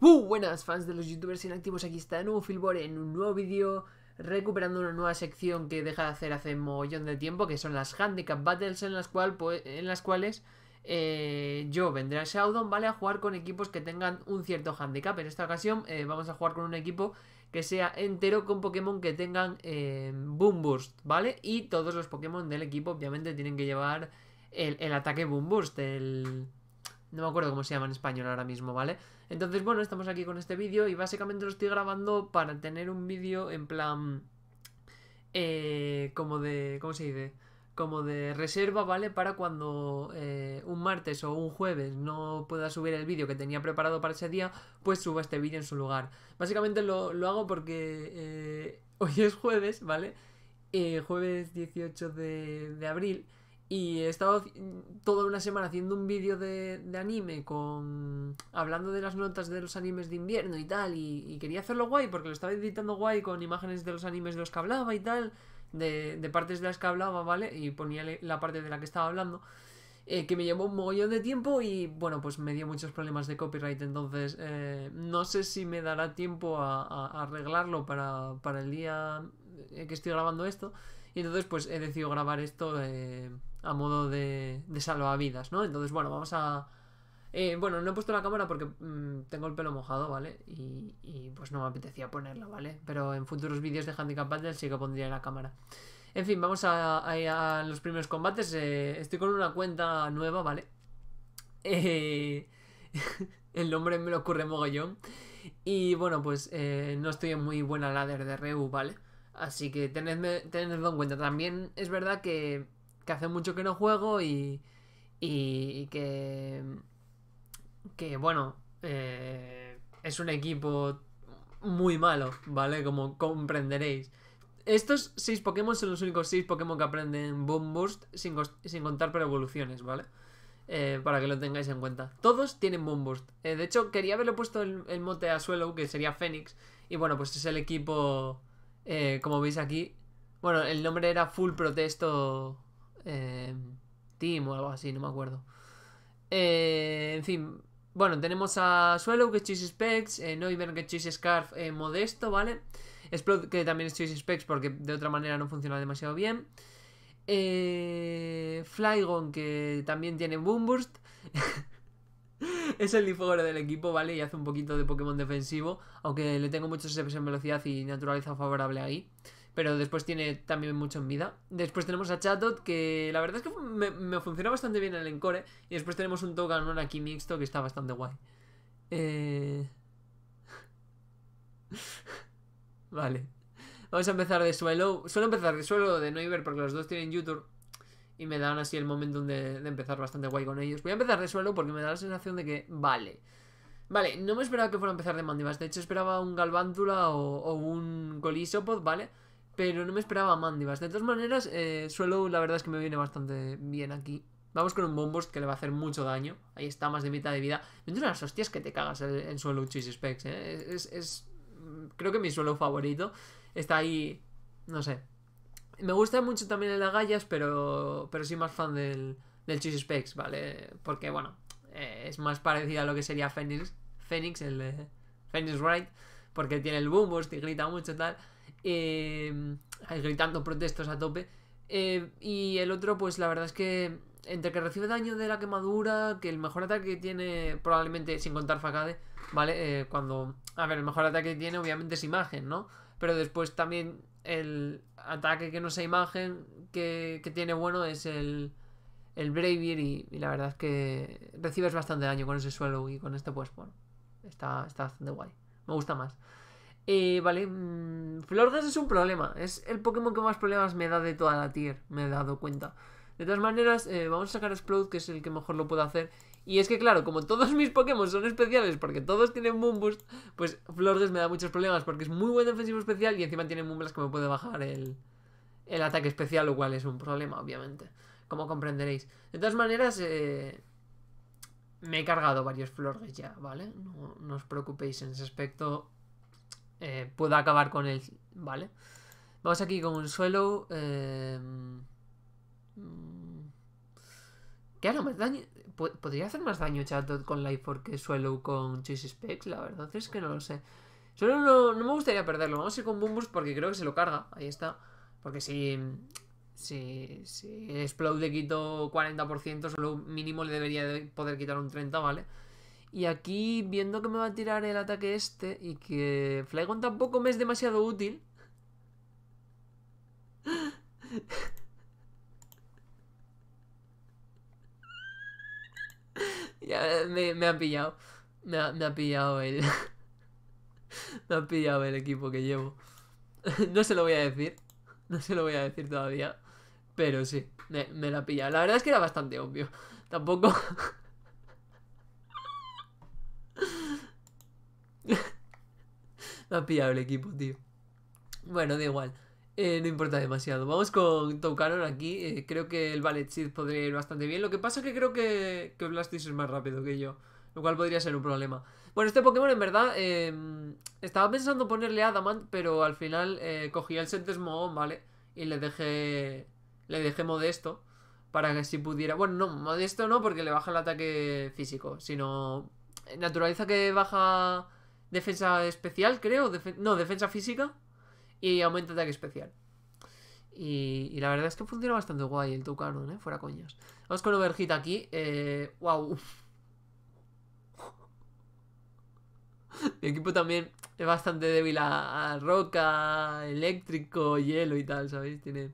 buenas fans de los youtubers inactivos, aquí está de nuevo Filbor en un nuevo vídeo recuperando una nueva sección que dejado de hacer hace mollón de tiempo, que son las Handicap Battles en las, pues, en las cuales eh, yo vendré a Shoudon, ¿vale? A jugar con equipos que tengan un cierto handicap. En esta ocasión eh, vamos a jugar con un equipo que sea entero con Pokémon que tengan eh, Boom Burst, ¿vale? Y todos los Pokémon del equipo obviamente tienen que llevar el, el ataque Boom Burst, el... No me acuerdo cómo se llama en español ahora mismo, ¿vale? Entonces, bueno, estamos aquí con este vídeo y básicamente lo estoy grabando para tener un vídeo en plan... Eh, como de... ¿Cómo se dice? Como de reserva, ¿vale? Para cuando eh, un martes o un jueves no pueda subir el vídeo que tenía preparado para ese día, pues suba este vídeo en su lugar. Básicamente lo, lo hago porque eh, hoy es jueves, ¿vale? jueves 18 de, de abril. Y he estado toda una semana haciendo un vídeo de, anime con. hablando de las notas de los animes de invierno y tal. Y, quería hacerlo guay porque lo estaba editando guay con imágenes de los animes de los que hablaba y tal. De, partes de las que hablaba, ¿vale? Y ponía la parte de la que estaba hablando. Eh, que me llevó un mogollón de tiempo y bueno, pues me dio muchos problemas de copyright. Entonces, eh, no sé si me dará tiempo a, arreglarlo para, para, el día eh, que estoy grabando esto. Y entonces, pues he decidido grabar esto. Eh, a modo de, de salvavidas, ¿no? Entonces, bueno, vamos a... Eh, bueno, no he puesto la cámara porque mm, tengo el pelo mojado, ¿vale? Y, pues no me apetecía ponerla, ¿vale? Pero en futuros vídeos de Handicap Battle sí que pondría la cámara. En fin, vamos a, a, los primeros combates. Eh, estoy con una cuenta nueva, ¿vale? Eh, el nombre me lo ocurre mogollón. Y bueno, pues eh, no estoy en muy buena ladder de Reu, ¿vale? Así que tenedme, tenedlo en cuenta. También es verdad que que hace mucho que no juego y, y, que, que, bueno, eh, es un equipo muy malo, ¿vale? Como comprenderéis. Estos seis Pokémon son los únicos seis Pokémon que aprenden Boom sin, contar por evoluciones, ¿vale? Eh, para que lo tengáis en cuenta. Todos tienen Boom eh, de hecho, quería haberle puesto el, mote a Suelo, que sería Fénix. Y bueno, pues es el equipo, como veis aquí. Bueno, el nombre era Full Protesto eh, Team o algo así, no me acuerdo. Eh, en fin, bueno, tenemos a Suelo que es Cheese Specs, eh, que es Cheese Scarf, eh, Modesto, ¿vale? Explode, que también es Cheese Specs porque de otra manera no funciona demasiado bien. Eh, Flygon, que también tiene Boom Burst. es el difugor del equipo, ¿vale? Y hace un poquito de Pokémon defensivo, aunque le tengo muchos SPS en velocidad y naturaleza favorable ahí pero después tiene también mucho en vida. Después tenemos a Chatot, que la verdad es que me, funciona bastante bien el encore. Y después tenemos un Toganon aquí mixto que está bastante guay. Eh, vale. Vamos a empezar de suelo. Suelo empezar de suelo de Noiver porque los dos tienen YouTube. Y me dan así el momento de, empezar bastante guay con ellos. Voy a empezar de suelo porque me da la sensación de que vale. Vale, no me esperaba que fuera a empezar de mandibas. De hecho, esperaba un Galvántula o, o un Golisopod, ¿vale? pero no me esperaba Mandibas. De todas maneras, eh, suelo, la verdad es que me viene bastante bien aquí. Vamos con un Bombos que le va a hacer mucho daño. Ahí está, más de mitad de vida. Entre las hostias que te cagas en, suelo Cheese Specs, eh. es, es, mm, creo que mi suelo favorito. Está ahí, no sé. Me gusta mucho también el Agallas, pero, pero soy más fan del, del Cheese Specs, ¿vale? Porque, bueno, eh, es más parecido a lo que sería Phoenix, Phoenix el de Phoenix Wright, porque tiene el Bombos, y grita mucho y tal eh, gritando protestos a tope. Eh, y el otro, pues la verdad es que entre que recibe daño de la quemadura, que el mejor ataque que tiene, probablemente sin contar Facade, ¿vale? Eh, cuando. A ver, el mejor ataque que tiene, obviamente, es imagen, ¿no? Pero después también el ataque que no sea imagen que, tiene bueno es el. El Bravier y, la verdad es que recibes bastante daño con ese suelo y con este pues bueno. Está, está bastante guay. Me gusta más. Eh, vale, mmm, es un problema. Es el Pokémon que más problemas me da de toda la tier, me he dado cuenta. De todas maneras, eh, vamos a sacar a que es el que mejor lo puedo hacer. Y es que claro, como todos mis Pokémon son especiales porque todos tienen Moon pues Florges me da muchos problemas porque es muy buen defensivo especial y encima tiene Moonblast que me puede bajar el, el ataque especial, lo cual es un problema, obviamente. Como comprenderéis. De todas maneras, eh, me he cargado varios Florges ya, ¿vale? no os preocupéis en ese aspecto eh, pueda acabar con él, ¿vale? Vamos aquí con un suelo... Eh, claro, mm, más daño... Podría hacer más daño Chatot con Life porque suelo con Cheese Specs, la verdad es que no lo sé. Solo no, me gustaría perderlo. Vamos a ir con Bumbus porque creo que se lo carga. Ahí está. Porque si si, si Explode le quito 40%, solo mínimo le debería poder quitar un 30%, ¿vale? Y aquí, viendo que me va a tirar el ataque este y que Flygon tampoco me es demasiado útil. ya me, ha pillado. Me ha, pillado el... me ha pillado el equipo que llevo. no se lo voy a decir. No se lo voy a decir todavía. Pero sí, me, me la ha pillado. La verdad es que era bastante obvio. Tampoco... ha pillado el equipo, tío. Bueno, da igual. Eh, no importa demasiado. Vamos con Toucanon aquí. Eh, creo que el Ballet podría ir bastante bien. Lo que pasa es que creo que, que Blastoise es más rápido que yo. Lo cual podría ser un problema. Bueno, este Pokémon en verdad... Em, estaba pensando ponerle Adamant, pero al final eh, cogí el Sentesmoon, ¿vale? Y le dejé... Le dejé modesto. Para que si pudiera... Bueno, no, modesto no, porque le baja el ataque físico. Sino... Naturaleza que baja defensa especial, creo. no, defensa física. Y aumenta ataque especial. Y, la verdad es que funciona bastante guay el tucano ¿eh? Fuera coñas. Vamos con Overheat aquí. Eh, wow. Mi equipo también es bastante débil a, roca, eléctrico, hielo y tal, ¿sabéis? Tiene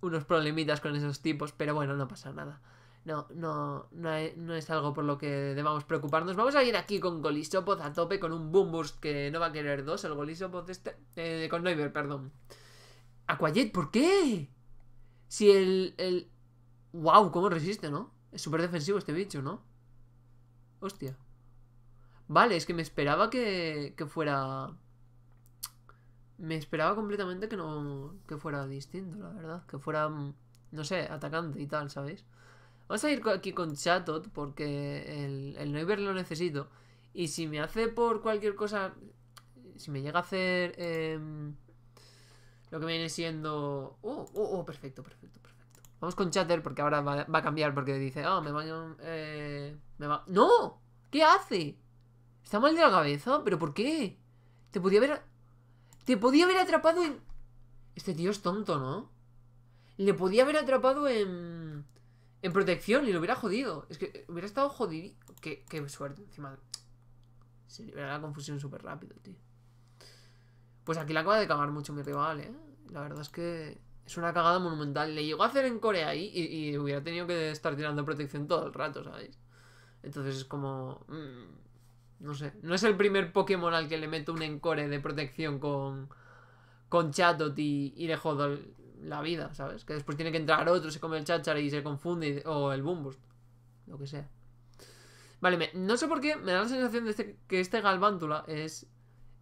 unos problemitas con esos tipos, pero bueno, no pasa nada no, no, no, es algo por lo que debamos preocuparnos. Vamos a ir aquí con Golisopod a tope, con un Boom que no va a querer dos, el Golisopod este... Eh, con Noiver, perdón. Aquajet, ¿por qué? Si el... el... ¡Wow! ¿Cómo resiste, no? Es súper defensivo este bicho, ¿no? Hostia. Vale, es que me esperaba que, que fuera... Me esperaba completamente que no... Que fuera distinto, la verdad. Que fuera, mm, no sé, atacante y tal, ¿sabéis? Vamos a ir aquí con Chatot porque el, el lo necesito. Y si me hace por cualquier cosa... Si me llega a hacer... Em, lo que viene siendo... Oh, oh, oh, perfecto, perfecto, perfecto. Vamos con Chatter porque ahora va, va a cambiar porque dice... oh, me va... ¡No! ¿Qué hace? ¿Está mal de la cabeza? ¿Pero por qué? Te podía haber... Te podía haber atrapado en... Este tío es tonto, ¿no? Le podía haber atrapado en en protección y lo hubiera jodido. Es que eh, hubiera estado jodido. Qué, suerte, encima. Se libera la confusión súper rápido, tío. Pues aquí la acaba de cagar mucho mi rival, ¿eh? La verdad es que es una cagada monumental. Le llegó a hacer en Corea ahí y, hubiera tenido que estar tirando protección todo el rato, ¿sabéis? Entonces es como... Mm, no sé. No es el primer Pokémon al que le meto un encore de protección con... Con Chatot y, y le jodo la vida, ¿sabes? Que después tiene que entrar otro, se come el chachar y se confunde, o el Boombust, lo que sea. Vale, me, no sé por qué, me da la sensación de este, que este Galvántula es,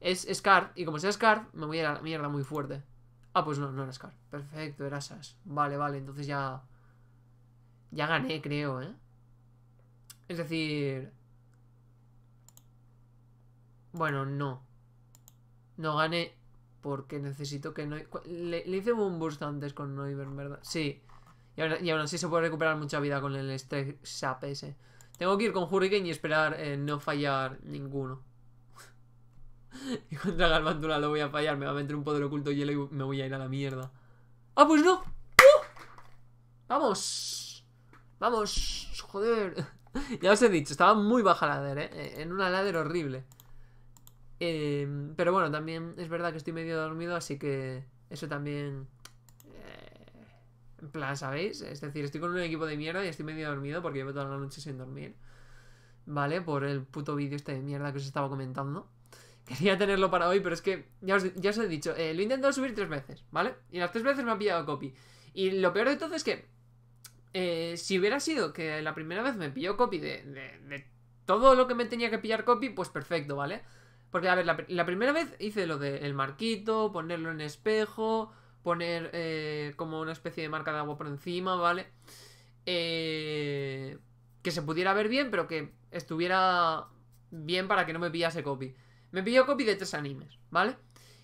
es Scar, y como sea Scar, me voy a la mierda muy fuerte. Ah, pues no, no era Scar. Perfecto, era Sas. Vale, vale, entonces ya... Ya gané, creo, ¿eh? Es decir... Bueno, no. No gané porque necesito que no... Le, hice un boost antes con Noivern, ¿verdad? Sí. Y aún, y así se puede recuperar mucha vida con el strike Sap ese. Tengo que ir con Hurricane y esperar eh, no fallar ninguno. y contra Galvántula lo voy a fallar. Me va a meter un poder oculto hielo y me voy a ir a la mierda. ¡Ah, pues no! ¡Uh! ¡Vamos! ¡Vamos! ¡Joder! ya os he dicho, estaba muy baja ladder, ¿eh? En una ladder horrible. Em, pero bueno, también es verdad que estoy medio dormido, así que eso también... Eh, en plan, ¿sabéis? Es decir, estoy con un equipo de mierda y estoy medio dormido porque llevo toda la noche sin dormir. ¿Vale? Por el puto vídeo este de mierda que os estaba comentando. Quería tenerlo para hoy, pero es que ya os, he dicho, eh, lo he intentado subir tres veces, ¿vale? Y las tres veces me ha pillado copy. Y lo peor de todo es que eh, si hubiera sido que la primera vez me pilló copy de, de, de, todo lo que me tenía que pillar copy, pues perfecto, ¿vale? Porque, a ver, la, primera vez hice lo del marquito, ponerlo en espejo, poner eh, como una especie de marca de agua por encima, ¿vale? Eh, que se pudiera ver bien, pero que estuviera bien para que no me pillase copy. Me pilló copy de tres animes, ¿vale?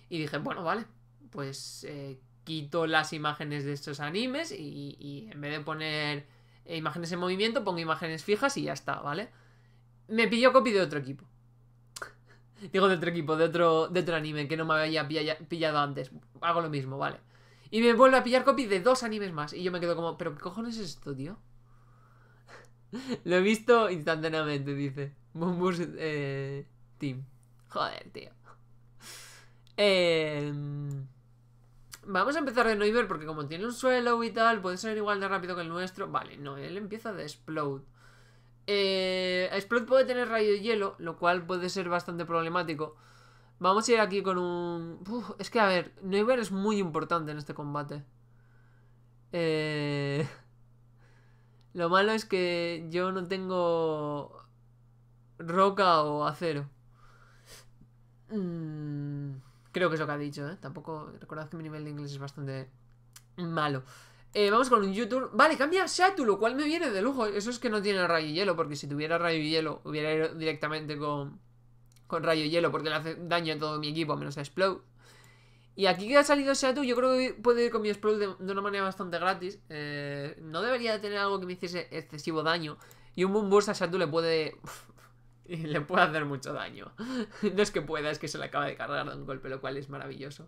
Y dije, bueno, vale, pues eh, quito las imágenes de estos animes y, y, en vez de poner imágenes en movimiento, pongo imágenes fijas y ya está, ¿vale? Me pilló copy de otro equipo. Digo de otro equipo, de otro, de otro anime que no me había pillado antes. Hago lo mismo, vale. Y me vuelve a pillar copy de dos animes más. Y yo me quedo como, ¿pero qué cojones es esto, tío? lo he visto instantáneamente, dice. Bombus eh, Team. Joder, tío. Em, vamos a empezar de Noiver porque como tiene un suelo y tal, puede ser igual de rápido que el nuestro. Vale, no, él empieza de Explode. Eh, Explode puede tener rayo de hielo, lo cual puede ser bastante problemático. Vamos a ir aquí con un... es que, a ver, Neuber es muy importante en este combate. Eh... Lo malo es que yo no tengo roca o acero. Mm, creo que es lo que ha dicho, ¿eh? Tampoco... Recordad que mi nivel de inglés es bastante malo. Eh, vamos con un YouTube. Vale, cambia a Shatu, lo cual me viene de lujo. Eso es que no tiene rayo y hielo, porque si tuviera rayo y hielo, hubiera ido directamente con, con rayo y hielo, porque le hace daño a todo mi equipo, menos a Explode. Y aquí que ha salido Shatu, yo creo que puede ir con mi Explode de, una manera bastante gratis. Eh, no debería tener algo que me hiciese excesivo daño. Y un Boom Burst a Shatu le puede. le puede hacer mucho daño. no es que pueda, es que se le acaba de cargar de un golpe, lo cual es maravilloso.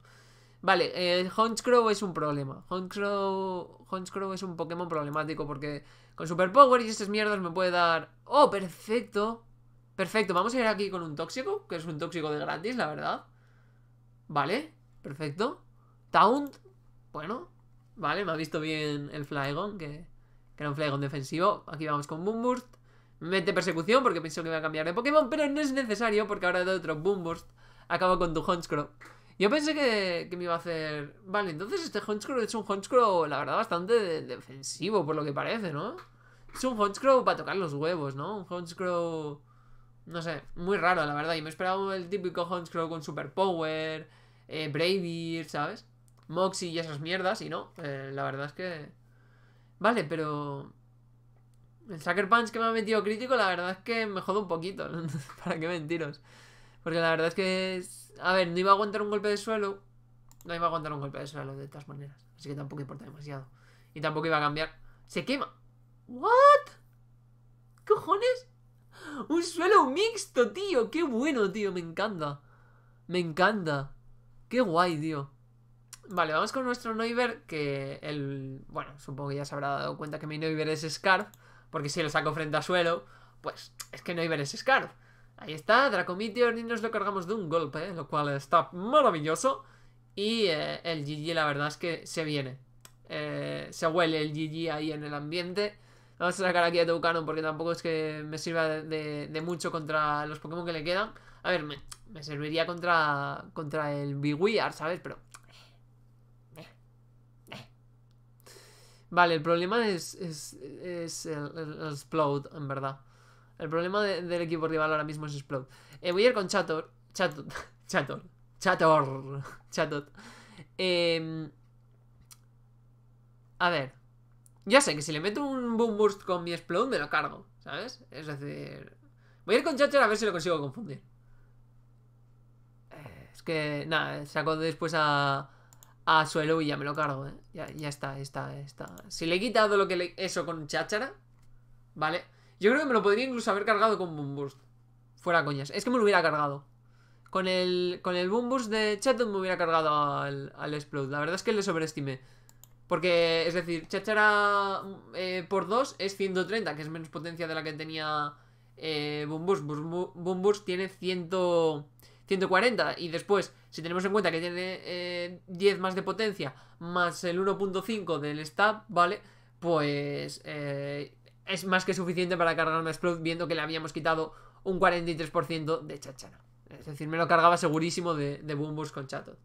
Vale, el eh, Honchcrow es un problema. Honchcrow, es un Pokémon problemático porque con Superpower y estas mierdas me puede dar... ¡Oh, perfecto! Perfecto, vamos a ir aquí con un tóxico, que es un tóxico de gratis, la verdad. Vale, perfecto. Taunt, bueno, vale, me ha visto bien el Flygon, que, era un Flygon defensivo. Aquí vamos con Boomburst mete persecución porque pensé que iba a cambiar de Pokémon, pero no es necesario porque ahora de otro Boomburst acabo con tu Honchcrow. Yo pensé que, que, me iba a hacer. Vale, entonces este Honchcrow es un Honchcrow, la verdad, bastante defensivo, por lo que parece, ¿no? Es un Honchcrow para tocar los huevos, ¿no? Un Honchcrow. No sé, muy raro, la verdad. Y me esperaba el típico Honchcrow con Superpower, eh, ¿sabes? Moxie y esas mierdas, y no. Eh, la verdad es que. Vale, pero. El Sucker Punch que me ha metido crítico, la verdad es que me jodo un poquito. ¿Para qué mentiros? Porque la verdad es que es a ver, no iba a aguantar un golpe de suelo. No iba a aguantar un golpe de suelo de estas maneras. Así que tampoco importa demasiado. Y tampoco iba a cambiar. Se quema. ¿What? ¿Cojones? Un suelo mixto, tío. Qué bueno, tío. Me encanta. Me encanta. Qué guay, tío. Vale, vamos con nuestro Noiver. Que el. Bueno, supongo que ya se habrá dado cuenta que mi Noiver es Scarf. Porque si lo saco frente a suelo, pues es que Noiver es Scarf. Ahí está, Dracometeor y nos lo cargamos de un golpe, lo cual está maravilloso. Y eh, el GG la verdad es que se viene. Eh, se huele el GG ahí en el ambiente. Vamos a sacar aquí a Toucanon porque tampoco es que me sirva de, mucho contra los Pokémon que le quedan. A ver, me, serviría contra, contra el Wear, ¿sabes? Pero... Vale, el problema es, es, el Explode, en verdad. El problema del equipo rival ahora mismo es Explode. Eh, voy a ir con Chator. Chator. Chator. Chator. Chatot. Em, a ver. Ya sé que si le meto un Boom boost con mi Explode me lo cargo, ¿sabes? Es decir... Voy a ir con Chachara a ver si lo consigo confundir. Eh, es que, nada, saco después a... A suelo y ya me lo cargo, ¿eh? Ya, ya está, está, está. Si le he quitado lo que eso con cháchara, ¿vale? Yo creo que me lo podría incluso haber cargado con Boom Fuera coñas. Es que me lo hubiera cargado. Con el, con el Boom de Chaton me hubiera cargado al, al, Explode. La verdad es que le sobreestimé. Porque, es decir, Chachara eh, por 2 es 130, que es menos potencia de la que tenía eh, Boom tiene 140. Y después, si tenemos en cuenta que tiene 10 eh, más de potencia, más el 1.5 del stab, ¿vale? Pues... Eh, es más que suficiente para cargarme a Explode viendo que le habíamos quitado un 43% de Chachara Es decir, me lo cargaba segurísimo de, de con Chatot.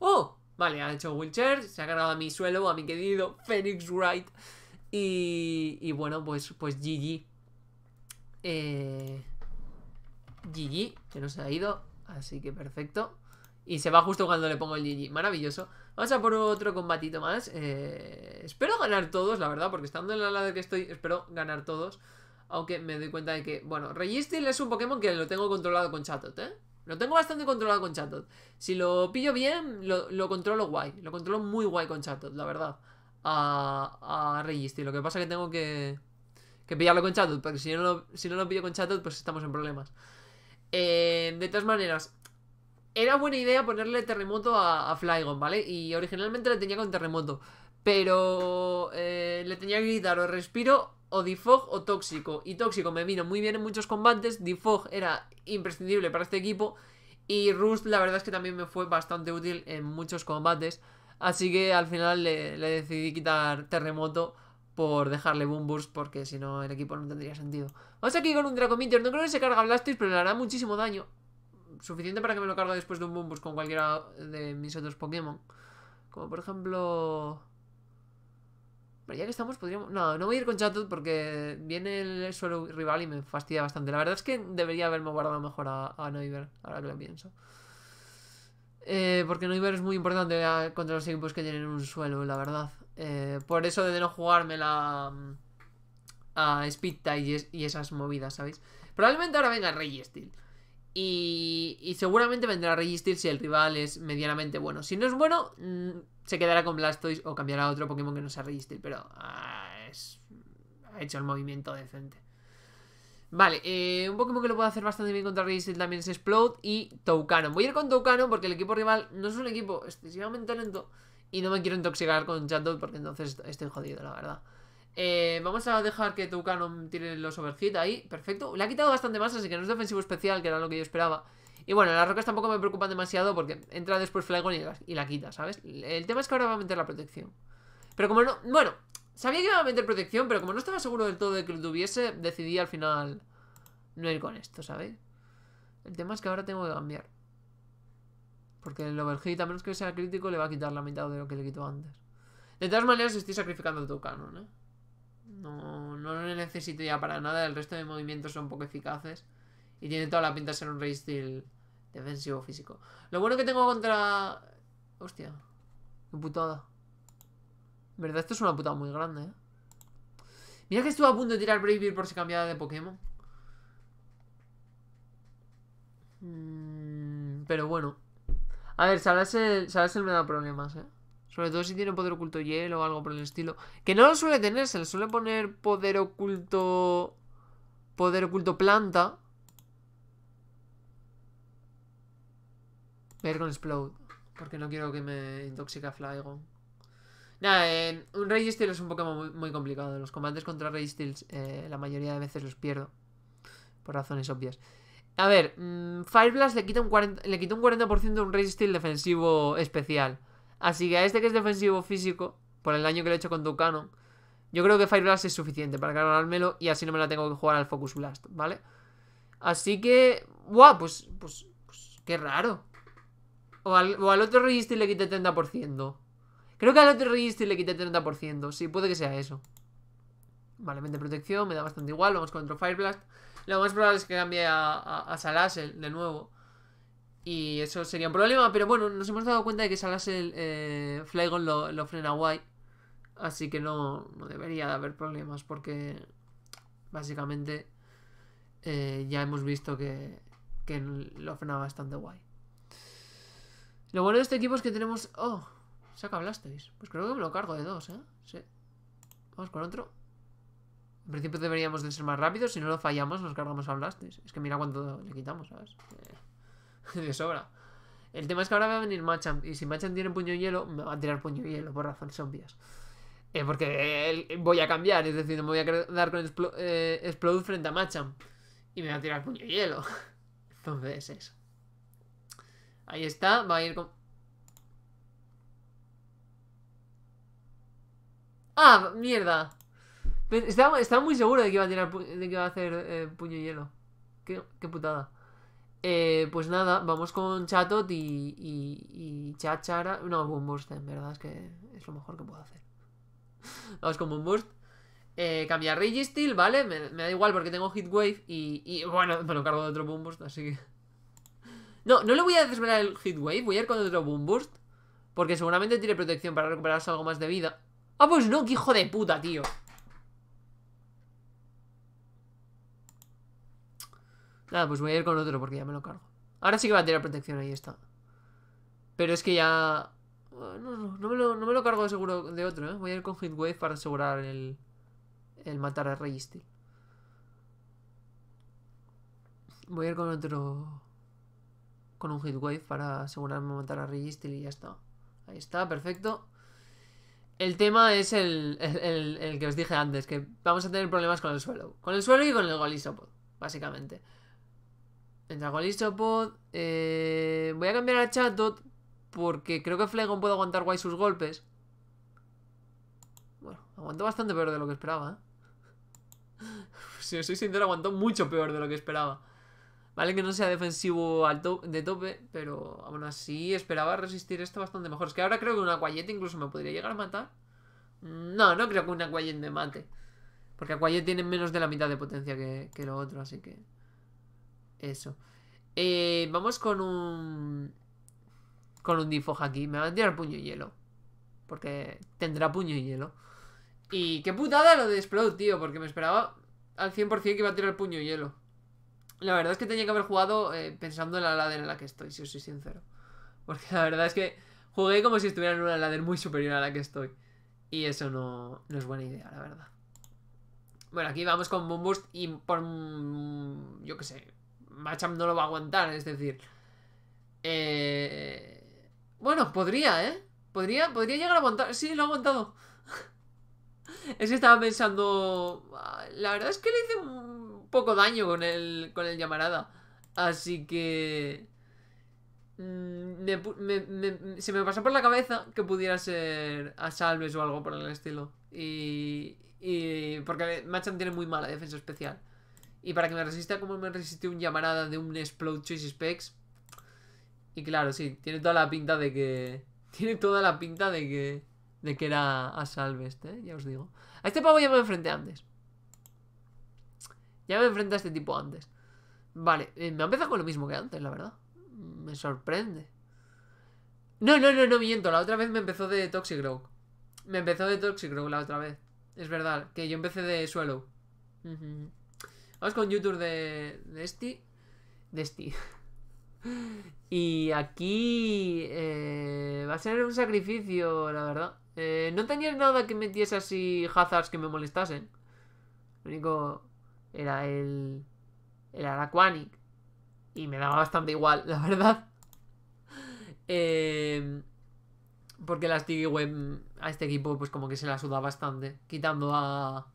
¡Oh! Vale, ha hecho Wilcher, se ha cargado a mi suelo, a mi querido Phoenix Wright. Y, y bueno, pues, pues GG. Eh, GG, que no se ha ido. Así que perfecto. Y se va justo cuando le pongo el GG. Maravilloso. Vamos a por otro combatito más. Eh, espero ganar todos, la verdad, porque estando en la de que estoy, espero ganar todos. Aunque me doy cuenta de que, bueno, Registeel es un Pokémon que lo tengo controlado con Chatot, ¿eh? Lo tengo bastante controlado con Chatot. Si lo pillo bien, lo, controlo guay. Lo controlo muy guay con Chatot, la verdad. A, a Registeel. Lo que pasa es que tengo que, que pillarlo con Chatot, porque si no, lo, pillo con Chatot, pues estamos en problemas. Eh, de todas maneras, era buena idea ponerle terremoto a, Flygon, ¿vale? Y originalmente le tenía con terremoto. Pero eh, le tenía que quitar o respiro o Defog o Tóxico. Y Tóxico me vino muy bien en muchos combates. Defog era imprescindible para este equipo. Y Rust la verdad es que también me fue bastante útil en muchos combates. Así que al final le, decidí quitar Terremoto por dejarle Boom porque si no el equipo no tendría sentido. Vamos aquí con un Dracomitter. No creo que se carga Blastoise, pero le hará muchísimo daño suficiente para que me lo cargue después de un Bumbus con cualquiera de mis otros Pokémon. Como por ejemplo... Pero ya que estamos, podríamos... No, no voy a ir con Chatut porque viene el suelo rival y me fastidia bastante. La verdad es que debería haberme guardado mejor a, a Noiver, ahora que lo pienso. Eh, porque Noiver es muy importante contra los equipos que tienen un suelo, la verdad. Eh, por eso de no jugarme la... Mm, a Speed y, y, esas movidas, ¿sabéis? Probablemente ahora venga Rey Steel. Y, seguramente vendrá a si el rival es medianamente bueno. Si no es bueno, mm, se quedará con Blastoise o cambiará a otro Pokémon que no sea Registeel. pero ah, ha hecho el movimiento decente. Vale, eh, un Pokémon que lo puede hacer bastante bien contra Registil también es Explode y Toucanon. Voy a ir con Toucanon porque el equipo rival no es un equipo excesivamente lento y no me quiero intoxicar con Chatot porque entonces estoy jodido, la verdad. Eh, vamos a dejar que tu canon tire los overheat ahí. Perfecto. Le ha quitado bastante más, así que no es defensivo especial, que era lo que yo esperaba. Y bueno, las rocas tampoco me preocupan demasiado porque entra después Flygon y, la quita, ¿sabes? El tema es que ahora va a meter la protección. Pero como no... Bueno, sabía que iba a meter protección, pero como no estaba seguro del todo de que lo tuviese, decidí al final no ir con esto, sabes El tema es que ahora tengo que cambiar. Porque el overheat, a menos que sea crítico, le va a quitar la mitad de lo que le quitó antes. De todas maneras, estoy sacrificando tu canon, ¿eh? No, no lo necesito ya para nada. El resto de movimientos son poco eficaces. Y tiene toda la pinta de ser un race defensivo físico. Lo bueno que tengo contra... Hostia. Qué putada. En verdad, esto es una putada muy grande, ¿eh? Mira que estuve a punto de tirar Bravebeard por si cambiaba de Pokémon. Mm, pero bueno. A ver, sabes eh, él me da problemas, ¿eh? Sobre todo si tiene poder oculto hielo o algo por el estilo. Que no lo suele tener, se le suele poner poder oculto... Poder oculto planta. Voy Explode. Porque no quiero que me intoxica Flygon. Nada, un Rey Steel es un Pokémon muy, complicado. Los combates contra Ray Steel eh, la mayoría de veces los pierdo. Por razones obvias. A ver, mm, Fire Blast le quita un 40%, le quita un 40 de un Rage Steel defensivo especial. Así que a este que es defensivo físico, por el daño que le he hecho con Tucano, yo creo que Fire Blast es suficiente para cargármelo y así no me la tengo que jugar al Focus Blast, ¿vale? Así que... Buah, Pues, pues, pues qué raro. O al, otro Registry le quite 30%. Creo que al otro Registry le quite 30%. Sí, puede que sea eso. Vale, mente protección, me da bastante igual. Vamos contra fireblast. Fire Blast. Lo más probable es que cambie a, a, de nuevo. Y eso sería un problema, pero bueno, nos hemos dado cuenta de que salgas el eh, Flygon lo, lo, frena guay. Así que no, debería de haber problemas porque básicamente eh, ya hemos visto que, lo frena bastante guay. Lo bueno de este equipo es que tenemos... ¡Oh! Saca Blastoise. Pues creo que me lo cargo de dos, ¿eh? Sí. Vamos con otro. En principio deberíamos de ser más rápidos. Si no lo fallamos, nos cargamos a Blastoise. Es que mira cuánto le quitamos, ¿sabes? Eh, de sobra. El tema es que ahora va a venir Machamp. Y si Machamp tiene puño hielo, me va a tirar puño hielo por razones obvias. Eh, porque eh, voy a cambiar, es decir, me voy a quedar con eh, Explode frente a Machamp. Y me va a tirar puño hielo. Entonces, eso. Ahí está, va a ir con. ¡Ah! ¡Mierda! Estaba, muy seguro de que iba a tirar de que iba a hacer puño hielo. Qué, qué putada. Eh, pues nada, vamos con Chatot y, y, y Chachara. No, Boomburst, en verdad, es que es lo mejor que puedo hacer. vamos con Boomburst. Eh, cambiar Steel, ¿vale? Me, da igual porque tengo Heatwave y, y bueno, me lo cargo de otro Boomburst, así que... No, no le voy a desvelar el Heatwave, voy a ir con otro Boom Boomburst. Porque seguramente tiene protección para recuperarse algo más de vida. Ah, pues no, ¡Qué hijo de puta, tío. Nada, pues voy a ir con otro porque ya me lo cargo. Ahora sí que va a tirar protección, ahí está. Pero es que ya... Ah, no, no, no me lo, cargo de seguro de otro, ¿eh? Voy a ir con Heatwave para asegurar el... El matar a Registil. Voy a ir con otro... Con un Heatwave para asegurarme matar a Registil y ya está. Ahí está, perfecto. El tema es el, el, que os dije antes, que vamos a tener problemas con el suelo. Con el suelo y con el golisopod, básicamente. En eh, voy a cambiar a Chatot porque creo que Flegon puede aguantar guay sus golpes. Bueno, aguantó bastante peor de lo que esperaba. ¿eh? Si si soy sincero, aguantó mucho peor de lo que esperaba. Vale que no sea defensivo de tope, pero aún así esperaba resistir esto bastante mejor. Es que ahora creo que una Aquayet incluso me podría llegar a matar. No, no creo que una Aquayet me mate. Porque Aquayet tiene menos de la mitad de potencia que lo otro, así que... Eso. Eh, vamos con un... Con un difoja aquí. Me va a tirar puño y hielo. Porque tendrá puño y hielo. Y qué putada lo de Explode, tío. Porque me esperaba al 100% que iba a tirar puño y hielo. La verdad es que tenía que haber jugado eh, pensando en la ladder en la que estoy, si os soy sincero. Porque la verdad es que jugué como si estuviera en una ladder muy superior a la que estoy. Y eso no, es buena idea, la verdad. Bueno, aquí vamos con Boom y por... Mm, yo qué sé, Machamp no lo va a aguantar, es decir. Eh, bueno, podría, ¿eh? Podría, podría llegar a aguantar. Sí, lo ha aguantado. que estaba pensando. La verdad es que le hice un poco daño con el, con el llamarada. Así que. Mm, me, se me pasó por la cabeza que pudiera ser a Salves o algo por el estilo. Y. y porque Machamp tiene muy mala defensa especial. Y para que me resista como me resistió un llamarada de un Explode Choice Specs. Y claro, sí, tiene toda la pinta de que... Tiene toda la pinta de que... De que era a salve este, ¿eh? ya os digo. A este pavo ya me enfrenté antes. Ya me enfrenté a este tipo antes. Vale, eh, me empezado con lo mismo que antes, la verdad. Me sorprende. No, no, no, no miento. La otra vez me empezó de Toxic Rogue. Me empezó de Toxic la otra vez. Es verdad, que yo empecé de suelo. Vamos con YouTube de, de este. De este. Y aquí eh, va a ser un sacrificio, la verdad. Eh, no tenía nada que metiese así hazards que me molestasen. Lo único era el, el Araquanic. Y me daba bastante igual, la verdad. Eh, porque la TV Web a este equipo pues como que se la suda bastante. Quitando a,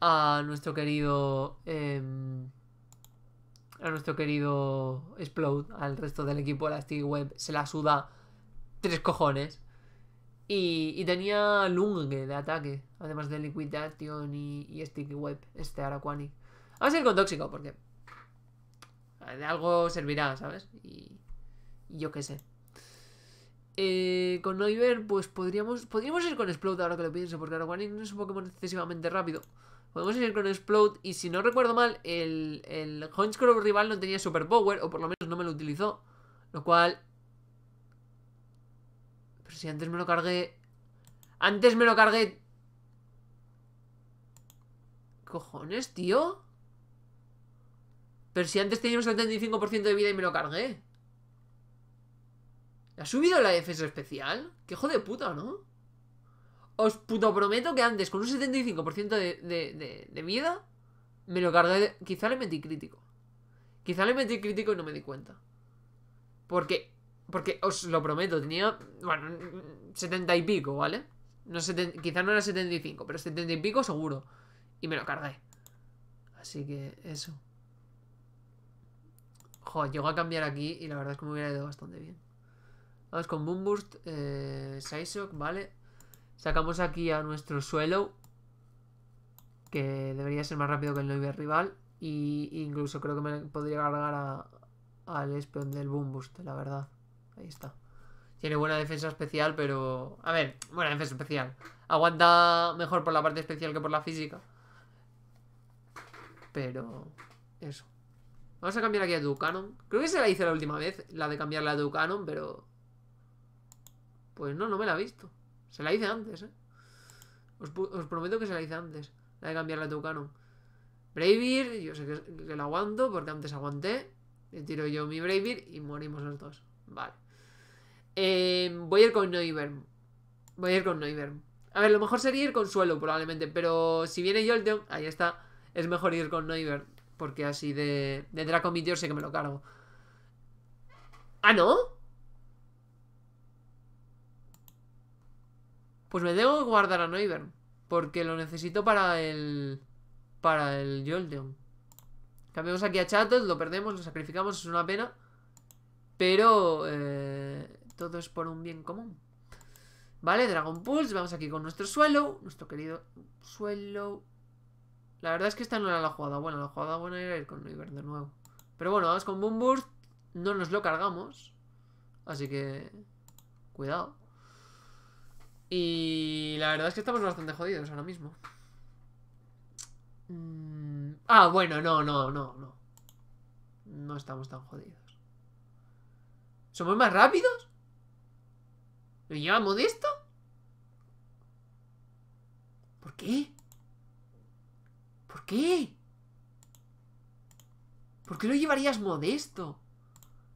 a nuestro querido... Em, a nuestro querido Explode, al resto del equipo de Web, se la suda tres cojones. Y, tenía Lung de ataque, además de Liquidation y, y Sticky Web, este Araquani. Vamos a con Tóxico, porque de algo servirá, ¿sabes? Y, yo qué sé. Eh, con Noiver, pues podríamos, podríamos ir con Explode ahora que lo pienso, porque Araquani no es un Pokémon excesivamente rápido. Podemos ir con Explode. Y si no recuerdo mal, el, el rival no tenía Superpower. O por lo menos no me lo utilizó. Lo cual... Pero si antes me lo cargué... Antes me lo cargué... ¿Cojones, tío? Pero si antes teníamos 75% de vida y me lo cargué. ¿Ha subido la defensa especial? ¡Qué hijo de puta, ¿no? Os puto prometo que antes, con un 75% de, de, vida, me lo cargué. Quizá le metí crítico. Quizá le metí crítico y no me di cuenta. Porque, porque os lo prometo, tenía, bueno, 70 y pico, ¿vale? No sé quizá no era 75, pero 70 y pico seguro. Y me lo cargué. Así que eso. Joder, llegó a cambiar aquí y la verdad es que me hubiera ido bastante bien. Vamos con Boom Burst, eh, vale. Sacamos aquí a nuestro suelo. Que debería ser más rápido que el Noive rival. Y incluso creo que me podría cargar al espion del Boom la verdad. Ahí está. Tiene buena defensa especial, pero... A ver, buena defensa especial. Aguanta mejor por la parte especial que por la física. Pero... Eso. Vamos a cambiar aquí a Ducanon. Creo que se la hice la última vez, la de cambiarla a Ducanon, pero... Pues no, no me la he visto. Se la hice antes, ¿eh? Os, prometo que se la hice antes. La de cambiarle a tu canon. yo sé que, la aguanto porque antes aguanté. Le tiro yo mi Bravir y morimos los dos. Vale. Em, voy a ir con Noivern. Voy a ir con Noivern. A ver, lo mejor sería ir con Suelo, probablemente. Pero si viene Jolteon, ahí está. Es mejor ir con Noivern. Porque así de, de Draco sé que me lo cargo. ¿Ah, no? Pues me tengo que guardar a Noivern. Porque lo necesito para el... Para el Joldeon. Cambiamos aquí a Chatos, lo perdemos, lo sacrificamos, es una pena. Pero... Eh, todo es por un bien común. Vale, Dragon Pulse, vamos aquí con nuestro suelo. Nuestro querido suelo. La verdad es que esta no era la jugada buena. La jugada buena era ir con Noivern de nuevo. Pero bueno, vamos con Boomburst No nos lo cargamos. Así que... Cuidado. Y la verdad es que estamos bastante jodidos ahora mismo. Mm, ah, bueno, no, no, no, no. No estamos tan jodidos. ¿Somos más rápidos? ¿Lo llevamos modesto? ¿Por qué? ¿Por qué? ¿Por qué lo llevarías modesto?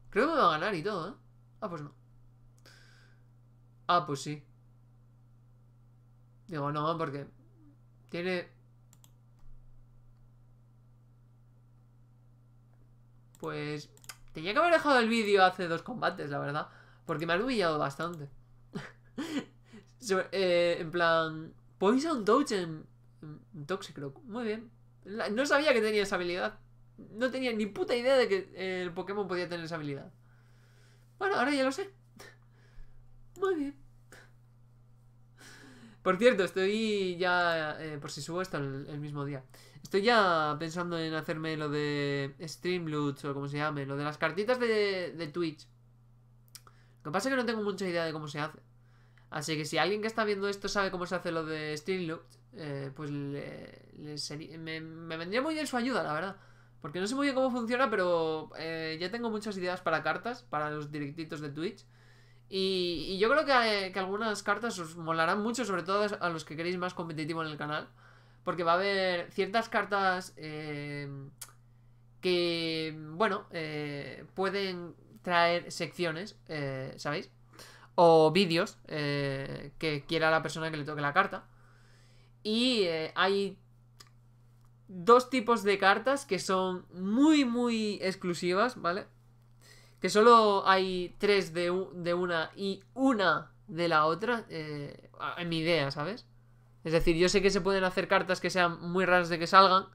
Creo que me va a ganar y todo, ¿eh? Ah, pues no. Ah, pues sí. Digo, no, porque tiene... Pues... Tenía que haber dejado el vídeo hace dos combates, la verdad. Porque me ha humillado bastante. Eh, en plan... Poison Touch en, en Toxicroak. Muy bien. no sabía que tenía esa habilidad. No tenía ni puta idea de que el Pokémon podía tener esa habilidad. Bueno, ahora ya lo sé. Muy bien. Por cierto, estoy ya, eh, por si subo esto el, mismo día, estoy ya pensando en hacerme lo de Streamloots o como se llame, lo de las cartitas de, Twitch. Lo que pasa es que no tengo mucha idea de cómo se hace. Así que si alguien que está viendo esto sabe cómo se hace lo de Streamloots, eh, pues me, vendría muy bien su ayuda, la verdad. Porque no sé muy bien cómo funciona, pero eh, ya tengo muchas ideas para cartas, para los directitos de Twitch. Y, yo creo eh, que, algunas cartas os molarán mucho, sobre todo a los que queréis más competitivo en el canal. Porque va a haber ciertas cartas eh, que, bueno, eh, pueden traer secciones, ¿sabéis? O vídeos que quiera la persona que le toque la carta. Y hay dos tipos de cartas que son muy, muy exclusivas, ¿vale? que solo hay tres de, de una y una de la otra, eh, en mi idea, ¿sabes? Es decir, yo sé que se pueden hacer cartas que sean muy raras de que salgan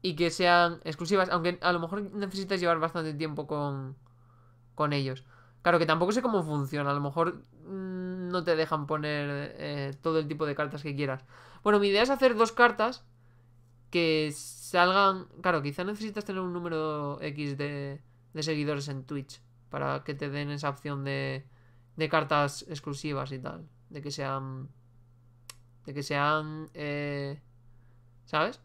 y que sean exclusivas, aunque a lo mejor necesitas llevar bastante tiempo con, con ellos. Claro que tampoco sé cómo funciona, a lo mejor mm, no te dejan poner eh, todo el tipo de cartas que quieras. Bueno, mi idea es hacer dos cartas que salgan... Claro, quizá necesitas tener un número X de, de seguidores en Twitch para que te den esa opción de, de cartas exclusivas y tal. De que sean. De que sean. Eh, ¿Sabes?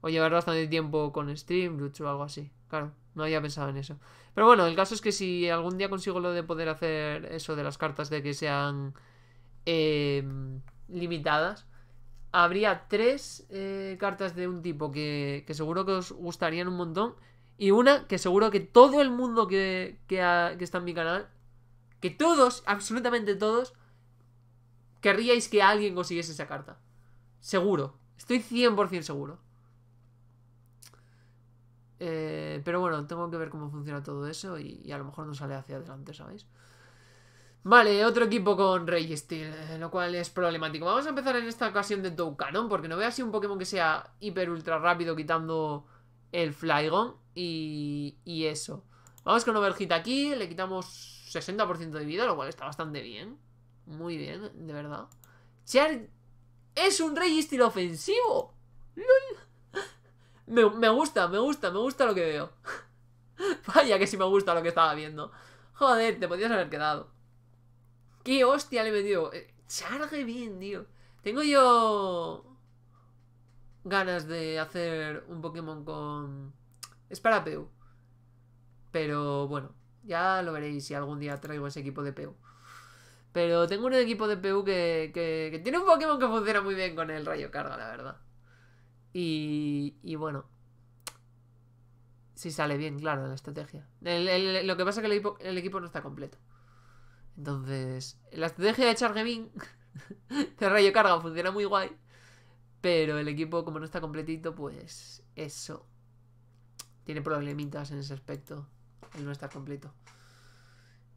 O llevar bastante tiempo con stream, o algo así. Claro, no había pensado en eso. Pero bueno, el caso es que si algún día consigo lo de poder hacer eso de las cartas de que sean eh, limitadas, habría tres eh, cartas de un tipo que, que seguro que os gustarían un montón y una que seguro que todo el mundo que, que, está en mi canal, que todos, absolutamente todos, querríais que alguien consiguiese esa carta. Seguro. Estoy 100% seguro. Eh, pero bueno, tengo que ver cómo funciona todo eso y, a lo mejor no sale hacia adelante, ¿sabéis? Vale, otro equipo con Rey Steel, eh, lo cual es problemático. Vamos a empezar en esta ocasión de Toucanon, porque no veo así un Pokémon que sea hiper ultra rápido quitando el Flygon. Y, eso. Vamos con Overhit aquí. Le quitamos 60% de vida, lo cual está bastante bien. Muy bien, de verdad. Char es un rey estilo ofensivo. Me, me, gusta, me gusta, me gusta lo que veo. Vaya que sí me gusta lo que estaba viendo. Joder, te podías haber quedado. Qué hostia le he metido. Eh, Charge bien, tío. Tengo yo ganas de hacer un Pokémon con es para PU. Pero bueno, ya lo veréis si algún día traigo ese equipo de PU. Pero tengo un equipo de PU que, que, tiene un Pokémon que funciona muy bien con el rayo carga, la verdad. Y, y bueno. Si sale bien, claro, la estrategia. lo que pasa es que el equipo, el equipo no está completo. Entonces, la estrategia de Chargeming de rayo carga funciona muy guay. Pero el equipo, como no está completito, pues eso tiene problemitas en ese aspecto. El no está completo.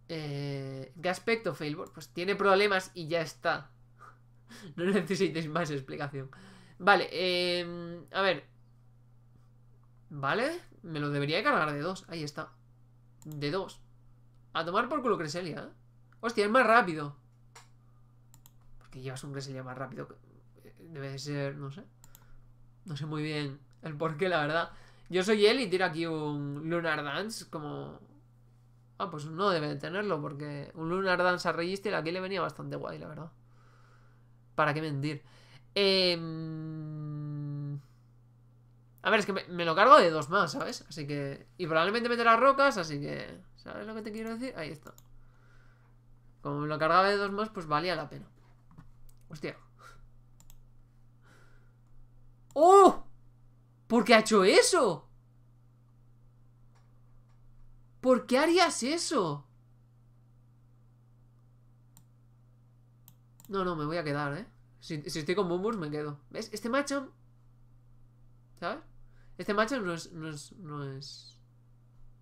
¿Qué eh, aspecto, Failboard? Pues tiene problemas y ya está. no necesitéis más explicación. Vale, em, a ver. Vale, me lo debería cargar de dos. Ahí está. De dos. A tomar por culo Creselia, ¿eh? Hostia, es más rápido. Porque llevas un Creselia más rápido. Eh, debe de ser, no sé. No sé muy bien el por qué, la verdad. Yo soy él y tiro aquí un Lunar Dance como... Ah, pues no debe de tenerlo porque un Lunar Dance a Registeel aquí le venía bastante guay, la verdad. ¿Para qué mentir? Eh... A ver, es que me, lo cargo de dos más, ¿sabes? Así que... Y probablemente las rocas, así que... ¿Sabes lo que te quiero decir? Ahí está. Como me lo cargaba de dos más, pues valía la pena. Hostia. ¡Oh! ¿Por qué ha hecho eso? ¿Por qué harías eso? No, no, me voy a quedar, ¿eh? Si, estoy con Mumbus, me quedo. ¿Ves? Este macho, ¿Sabes? Este macho no es, no es...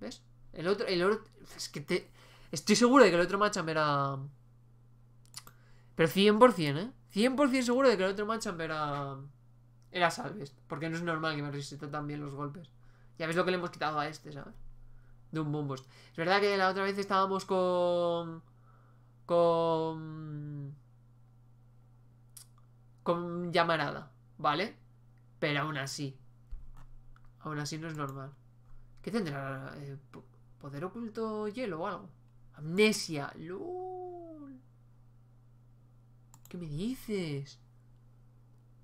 ¿Ves? El otro... El otro... Es que te... Estoy seguro de que el otro matchup era... Pero 100%, ¿eh? 100% seguro de que el otro matchup era era Salves, porque no es normal que me resistan tan bien los golpes. Ya ves lo que le hemos quitado a este, ¿sabes? De un bombos. Es verdad que la otra vez estábamos con... Con... Con llamarada, ¿vale? Pero aún así. Aún así no es normal. ¿Qué tendrá? Eh, ¿Poder oculto hielo o algo? Amnesia. ¿Qué me dices?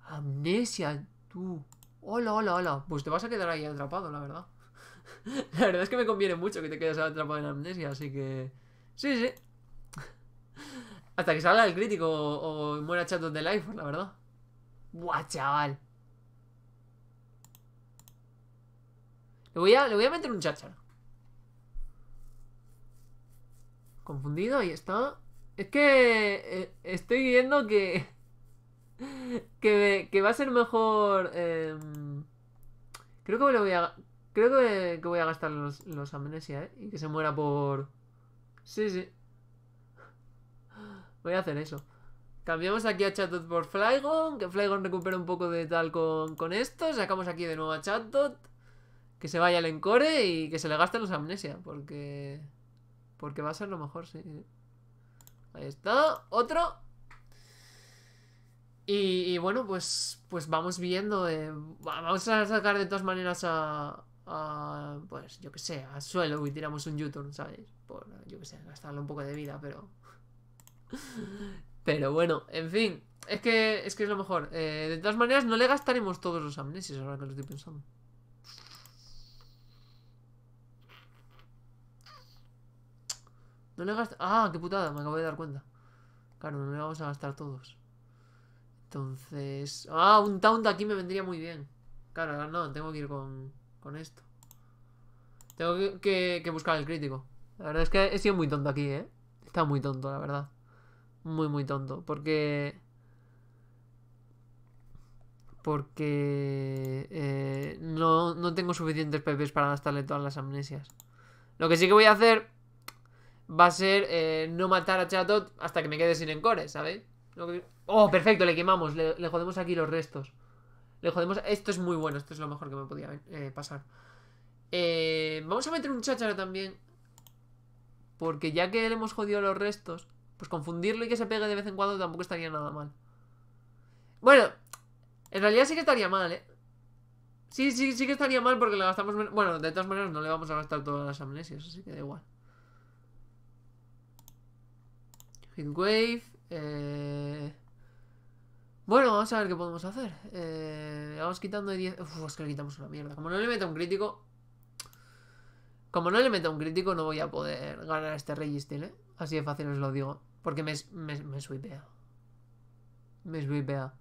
Amnesia, tú. Hola, hola, hola. Pues te vas a quedar ahí atrapado, la verdad. la verdad es que me conviene mucho que te quedes atrapado en amnesia, así que... Sí, sí. Hasta que salga el crítico o, muera Chat de Life, la verdad. Buah, chaval. Le voy a, le voy a meter un chachar. Confundido, ahí está. Es que eh, estoy viendo que... que, va a ser mejor. Em, creo que voy a. Creo que, voy a gastar los, amnesia, ¿eh? Y que se muera por. Sí, sí. Voy a hacer eso. Cambiamos aquí a Chatot por Flygon. Que Flygon recupere un poco de tal con, esto. Sacamos aquí de nuevo a Chatot. Que se vaya al encore y que se le gasten los amnesia. Porque. Porque va a ser lo mejor, sí. Ahí está. Otro. Y, bueno, pues, pues vamos viendo. Eh, vamos a sacar de todas maneras a. pues yo que sé, a suelo y tiramos un U-turn, ¿sabes? Por, yo que sé, gastarle un poco de vida, pero. pero bueno, en fin. Es que es, que es lo mejor. Eh, de todas maneras, no le gastaremos todos los amnesios ahora que lo estoy pensando. No le gast... Ah, qué putada, me acabo de dar cuenta. Claro, no le vamos a gastar todos. Entonces... Ah, un taunt aquí me vendría muy bien. Claro, ahora no, tengo que ir con, con esto. Tengo que, buscar el crítico. La verdad es que he sido muy tonto aquí, ¿eh? Está muy tonto, la verdad. Muy, muy tonto. Porque... Porque... Eh, no, no tengo suficientes PPs para gastarle todas las amnesias. Lo que sí que voy a hacer va a ser eh, no matar a Chatot hasta que me quede sin encores, ¿sabéis? Oh, perfecto, le quemamos. Le, jodemos aquí los restos. Le jodemos... Esto es muy bueno. Esto es lo mejor que me podía eh, pasar. Eh, vamos a meter un chácharo también. Porque ya que le hemos jodido los restos, pues confundirlo y que se pegue de vez en cuando tampoco estaría nada mal. Bueno, en realidad sí que estaría mal, ¿eh? Sí, sí, sí que estaría mal porque le gastamos... Bueno, de todas maneras no le vamos a gastar todas las amnesias, así que da igual. wave eh... Bueno, vamos a ver qué podemos hacer. Eh, vamos quitando de 10... Uf, es que le quitamos una mierda. Como no le meto un crítico... Como no le meto un crítico no voy a poder ganar este Rey ¿eh? Así de fácil os lo digo. Porque me, me, me swipea. Me swipea.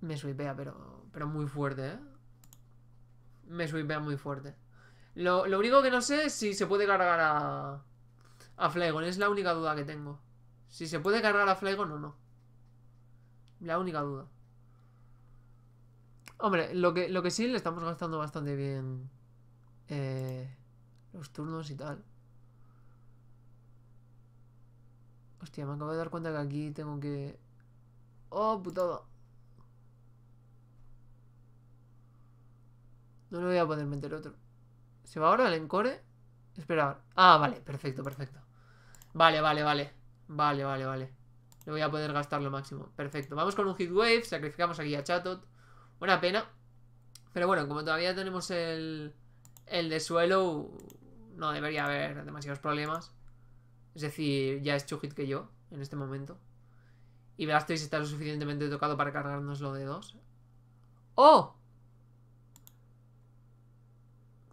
Me swipea, pero, pero muy fuerte, ¿eh? Me swipea muy fuerte. Lo, único que no sé es si se puede cargar a... A es la única duda que tengo. Si se puede cargar a Flygon o no. La única duda. Hombre, lo que, lo que sí le estamos gastando bastante bien eh, los turnos y tal. Hostia, me acabo de dar cuenta que aquí tengo que... ¡Oh, putada! No le voy a poder meter otro. ¿Se va ahora el encore? Esperar. Ah, vale, perfecto, perfecto. Vale, vale, vale. Vale, vale, vale. le voy a poder gastar lo máximo. Perfecto. Vamos con un hit wave, Sacrificamos aquí a Chatot. buena pena. Pero bueno, como todavía tenemos el, el de suelo, no debería haber demasiados problemas. Es decir, ya es Chuhit que yo en este momento. Y Blastoise está lo suficientemente tocado para cargarnos lo de dos. ¡Oh!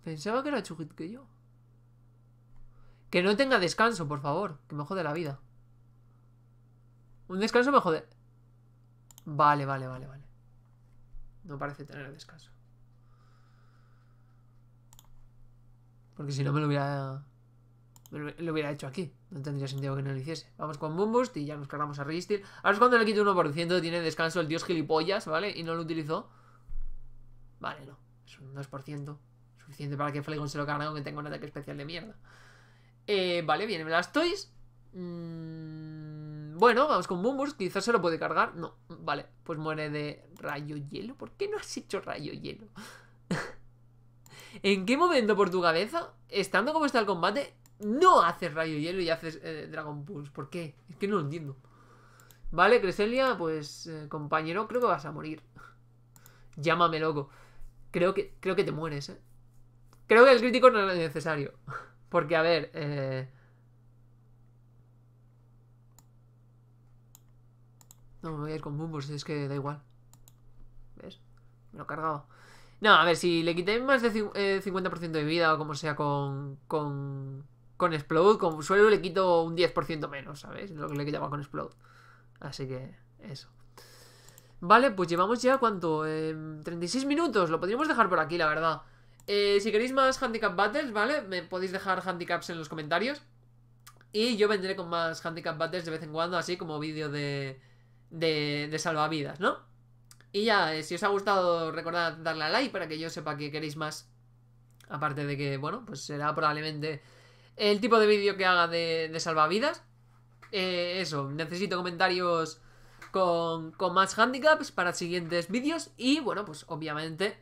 Pensaba que era Chuhit que yo. Que no tenga descanso, por favor. Que me jode la vida. Un descanso me jode. Vale, vale, vale, vale. No parece tener descanso. Porque si no me lo hubiera... lo hubiera hecho aquí. No tendría sentido que no lo hiciese. Vamos con Boombust y ya nos cargamos a resistir. Ahora es cuando le quito 1%, tiene descanso el dios gilipollas, ¿vale? Y no lo utilizó. Vale, no. Es un 2%. Suficiente para que Flagon se lo cargue aunque tenga un ataque especial de mierda. Eh, vale, bien, me las tois Mmm bueno, vamos con Mumbus, quizás se lo puede cargar. No, vale, pues muere de rayo hielo. ¿Por qué no has hecho rayo hielo? ¿En qué momento por tu cabeza, estando como está el combate, no haces rayo hielo y haces eh, Dragon Pulse? ¿Por qué? Es que no lo entiendo. Vale, Creselia, pues eh, compañero, creo que vas a morir. Llámame loco. Creo que, creo que te mueres, ¿eh? Creo que el crítico no es necesario. Porque, a ver, eh, No, me voy a ir con Boombox, es que da igual. ¿Ves? Me lo he cargado. No, a ver, si le quité más de 50% eh, de vida o como sea con, con, con Explode, con suelo le quito un 10% menos, ¿sabes? Lo que le quitaba con Explode. Así que eso. Vale, pues llevamos ya, ¿cuánto? 36 em, minutos, lo podríamos dejar por aquí, la verdad. Eh, si queréis más Handicap Battles, ¿vale? Me podéis dejar handicaps en los comentarios. Y yo vendré con más Handicap Battles de vez en cuando, así como vídeo de, de, de salvavidas, ¿no? Y ya, eh, si os ha gustado, recordad darle a like para que yo sepa que queréis más. Aparte de que, bueno, pues será probablemente el tipo de vídeo que haga de, salvavidas. Eh, eso, necesito comentarios con, más handicaps para siguientes vídeos. Y bueno, pues obviamente,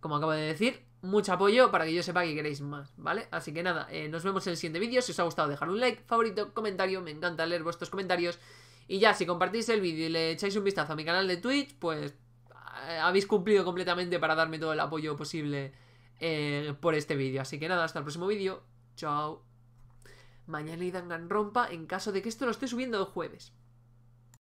como acabo de decir, mucho apoyo para que yo sepa que queréis más, ¿vale? Así que nada, eh, nos vemos en el siguiente vídeo. Si os ha gustado, dejar un like, favorito, comentario. Me encanta leer vuestros comentarios. Y ya, si compartís el vídeo y le echáis un vistazo a mi canal de Twitch, pues eh, habéis cumplido completamente para darme todo el apoyo posible eh, por este vídeo. Así que nada, hasta el próximo vídeo. Chao. Mañana y rompa en caso de que esto lo esté subiendo jueves.